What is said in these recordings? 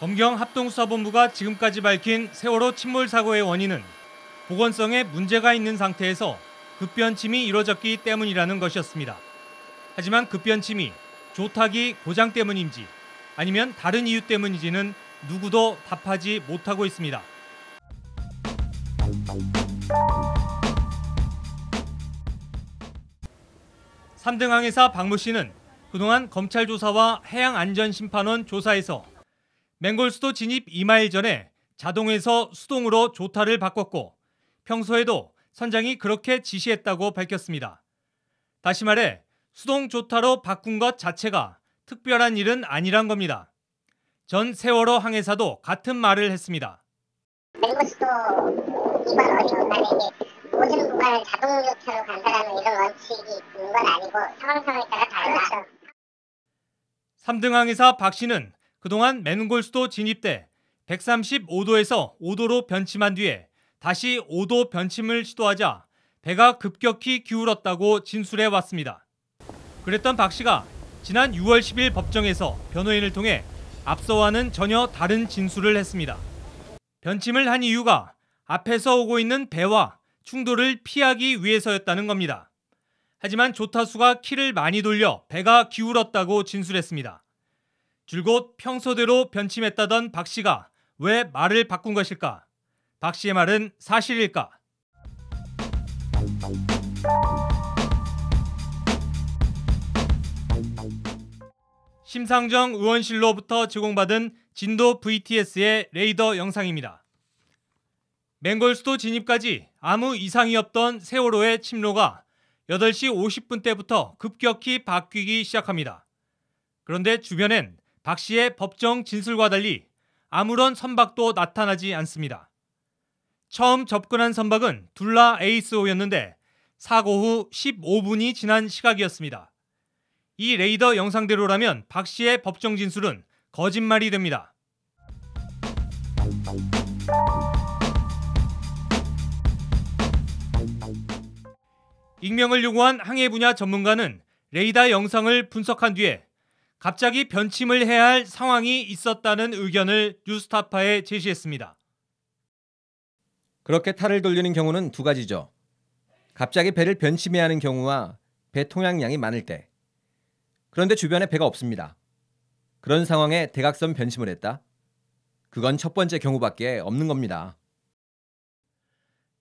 검경 합동수사본부가 지금까지 밝힌 세월호 침몰 사고의 원인은 보건성에 문제가 있는 상태에서 급변침이 이루어졌기 때문이라는 것이었습니다. 하지만 급변침이 조타기 고장 때문인지 아니면 다른 이유 때문인지는 누구도 답하지 못하고 있습니다. 3등 항해사 박모 씨는 그동안 검찰 조사와 해양안전심판원 조사에서 맹골 수도 진입 2마일 전에 자동에서 수동으로 조타를 바꿨고 평소에도 선장이 그렇게 지시했다고 밝혔습니다. 다시 말해 수동 조타로 바꾼 것 자체가 특별한 일은 아니란 겁니다. 전 세월호 항해사도 같은 말을 했습니다. 맹골 수도 2만 원이 온다 모든 구간을 자동 교차로 간다라는 이런 원칙이 있는 건 아니고 상황 상에 따라 다르 3등 그렇죠. 항해사 박 씨는 그동안 맨골수도 진입 때 135도에서 5도로 변침한 뒤에 다시 5도 변침을 시도하자 배가 급격히 기울었다고 진술해 왔습니다. 그랬던 박 씨가 지난 6월 10일 법정에서 변호인을 통해 앞서와는 전혀 다른 진술을 했습니다. 변침을 한 이유가 앞에서 오고 있는 배와 충돌을 피하기 위해서였다는 겁니다. 하지만 조타수가 키를 많이 돌려 배가 기울었다고 진술했습니다. 줄곧 평소대로 변침했다던 박 씨가 왜 말을 바꾼 것일까? 박 씨의 말은 사실일까? 심상정 의원실로부터 제공받은 진도 VTS의 레이더 영상입니다. 맹골수도 진입까지 아무 이상이 없던 세월호의 침로가 8시 50분 때부터 급격히 바뀌기 시작합니다. 그런데 주변엔 박 씨의 법정 진술과 달리 아무런 선박도 나타나지 않습니다. 처음 접근한 선박은 둘라 에이스호였는데 사고 후 15분이 지난 시각이었습니다. 이 레이더 영상대로라면 박 씨의 법정 진술은 거짓말이 됩니다. 익명을 요구한 항해 분야 전문가는 레이더 영상을 분석한 뒤에 갑자기 변침을 해야 할 상황이 있었다는 의견을 뉴스타파에 제시했습니다. 그렇게 탈을 돌리는 경우는 두 가지죠. 갑자기 배를 변침해야 하는 경우와 배 통양량이 많을 때. 그런데 주변에 배가 없습니다. 그런 상황에 대각선 변침을 했다? 그건 첫 번째 경우밖에 없는 겁니다.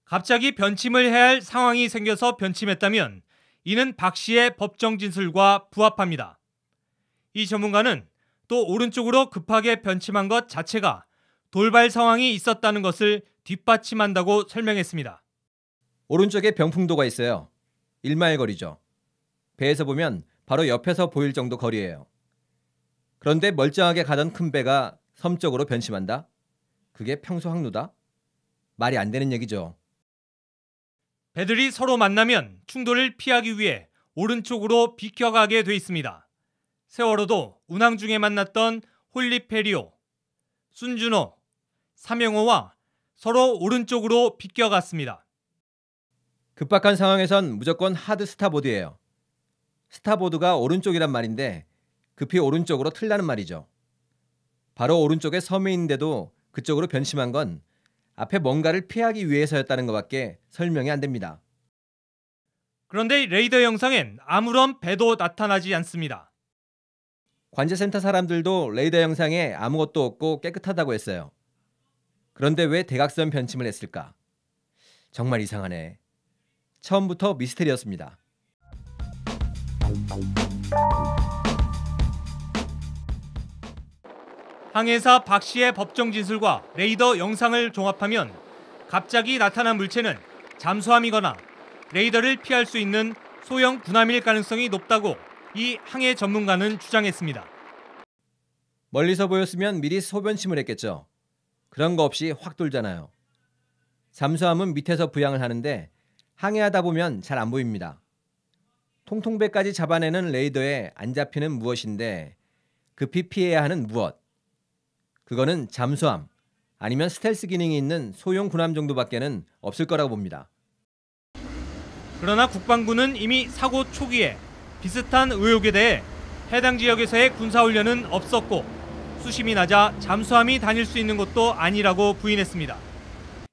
갑자기 변침을 해야 할 상황이 생겨서 변침했다면 이는 박 씨의 법정 진술과 부합합니다. 이 전문가는 또 오른쪽으로 급하게 변침한 것 자체가 돌발 상황이 있었다는 것을 뒷받침한다고 설명했습니다. 오른쪽에 병풍도가 있어요. 1마일 거리죠. 배에서 보면 바로 옆에서 보일 정도 거리예요. 그런데 멀쩡하게 가던 큰 배가 섬 쪽으로 변심한다? 그게 평소 항로다? 말이 안 되는 얘기죠. 배들이 서로 만나면 충돌을 피하기 위해 오른쪽으로 비켜가게 돼 있습니다. 세월호도 운항 중에 만났던 홀리페리오, 순준호, 사명호와 서로 오른쪽으로 비껴갔습니다. 급박한 상황에선 무조건 하드 스타보드예요. 스타보드가 오른쪽이란 말인데 급히 오른쪽으로 틀라는 말이죠. 바로 오른쪽에 섬에 있는데도 그쪽으로 변심한 건 앞에 뭔가를 피하기 위해서였다는 것밖에 설명이 안 됩니다. 그런데 레이더 영상엔 아무런 배도 나타나지 않습니다. 관제센터 사람들도 레이더 영상에 아무것도 없고 깨끗하다고 했어요. 그런데 왜 대각선 변침을 했을까? 정말 이상하네. 처음부터 미스테리였습니다. 항해사 박 씨의 법정 진술과 레이더 영상을 종합하면 갑자기 나타난 물체는 잠수함이거나 레이더를 피할 수 있는 소형 군함일 가능성이 높다고 이 항해 전문가는 주장했습니다. 멀리서 보였으면 미리 소변침을 했겠죠. 그런 거 없이 확 돌잖아요. 잠수함은 밑에서 부양을 하는데 항해하다 보면 잘 안 보입니다. 통통배까지 잡아내는 레이더에 안 잡히는 무엇인데 급히 피해야 하는 무엇. 그거는 잠수함 아니면 스텔스 기능이 있는 소형 군함 정도밖에는 없을 거라고 봅니다. 그러나 국방부는 이미 사고 초기에 비슷한 의혹에 대해 해당 지역에서의 군사훈련은 없었고 수심이 낮아 잠수함이 다닐 수 있는 것도 아니라고 부인했습니다.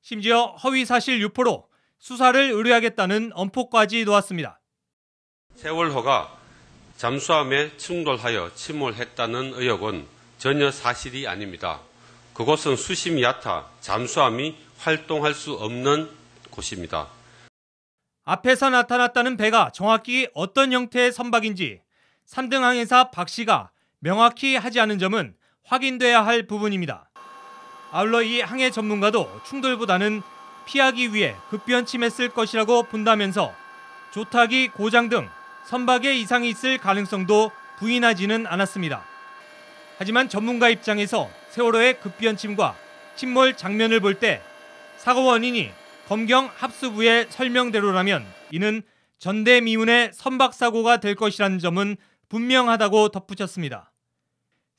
심지어 허위 사실 유포로 수사를 의뢰하겠다는 엄포까지 놓았습니다. 세월호가 잠수함에 충돌하여 침몰했다는 의혹은 전혀 사실이 아닙니다. 그곳은 수심 얕타 잠수함이 활동할 수 없는 곳입니다. 앞에서 나타났다는 배가 정확히 어떤 형태의 선박인지 3등 항해사 박 씨가 명확히 하지 않은 점은 확인돼야 할 부분입니다. 아울러 이 항해 전문가도 충돌보다는 피하기 위해 급변 침했을 것이라고 본다면서 조타기 고장 등 선박에 이상이 있을 가능성도 부인하지는 않았습니다. 하지만 전문가 입장에서 세월호의 급변침과 침몰 장면을 볼 때 사고 원인이 검경 합수부의 설명대로라면 이는 전대미문의 선박사고가 될 것이라는 점은 분명하다고 덧붙였습니다.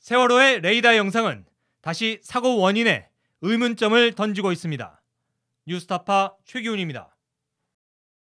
세월호의 레이더 영상은 다시 사고 원인에 의문점을 던지고 있습니다. 뉴스타파 최기훈입니다.